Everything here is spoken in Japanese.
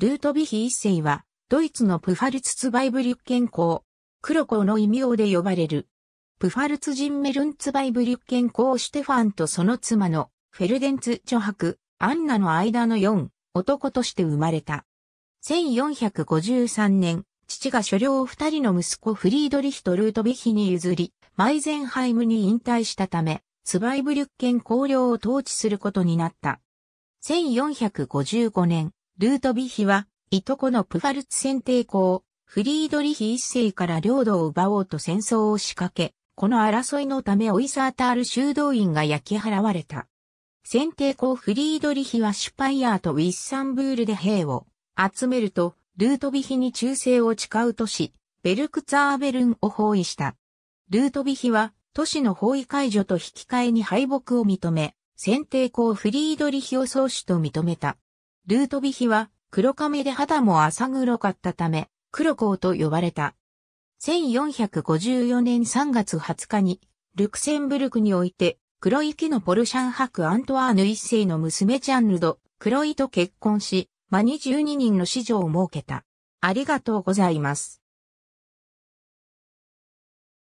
ルートビヒ一世は、ドイツのプファルツツバイブリュッケン公、黒子の異名で呼ばれる。プファルツ人メルンツバイブリュッケン公シテファンとその妻のフェルデンツ・著白、アンナの間の4、男として生まれた。1453年、父が所領二人の息子フリードリヒとルートビヒに譲り、マイゼンハイムに引退したため、ツバイブリュッケン公領を統治することになった。1455年、ルートヴィヒは、いとこのプファルツ戦帝公、フリードリヒ一世から領土を奪おうと戦争を仕掛け、この争いのためオイサータール修道院が焼き払われた。先帝公フリードリヒはシュパイアーとウィッサンブールで兵を集めると、ルートビヒに忠誠を誓う都市、ベルクツァーベルンを包囲した。ルートビヒは都市の包囲解除と引き換えに敗北を認め、先帝公フリードリヒを創主と認めた。ルートビヒは黒亀で肌も浅黒かったため、黒子と呼ばれた。1454年3月20日に、ルクセンブルクにおいて、黒い木のポルシャンク・アントワーヌ一世の娘ジャンルド、黒井と結婚し、マニ12人の子女を設けた。ありがとうございます。